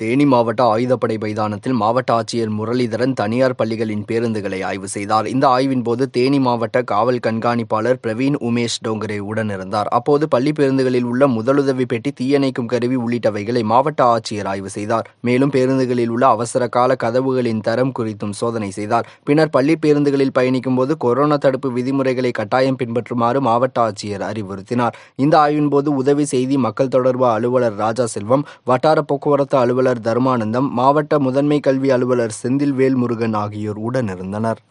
தேனி மாவட்ட ஆயுதப்படை மைதானத்தில் மாவட்ட ஆட்சியர் முரளிதரன் தனியார் பள்ளிகளின் பேருந்துகளை ஆய்வு செய்தார் இந்த ஆய்வின் போது தேனி மாவட்ட காவல் கண்காணிப்பாளர் பிரவீன் உமேஷ் டோங்கரே உடனிருந்தார் அப்போது பள்ளி பேருந்துகளில் உள்ள முதலுதவி பெட்டி தீயணைக்கும் கருவி உள்ளிட்டவைகளை மாவட்ட ஆட்சியர் ஆய்வு செய்தார் மேலும் பேருந்துகளில் உள்ள அவசர கால கதவுகளின் தரம் குறித்தும் சோதனை செய்தார் பின்னர் பள்ளி பேருந்துகளில் பயணிக்கும் போது கொரோனா தடுப்பு விதிமுறைகளை கட்டாயம் பின்பற்றுமாறு மாவட்ட ஆட்சியர் அறிவுறுத்தினார் இந்த ஆய்வின் போது உதவி செய்தி மக்கள் தொடர்பு அலுவலர் ராஜா செல்வம் வட்டார போக்குவரத்து அலுவலர் அலுவலர் தர்மானந்தம் மாவட்ட முதன்மை கல்வி அலுவலர் செந்தில் வேல்முருகன் ஆகியோர் உடனிருந்தனர்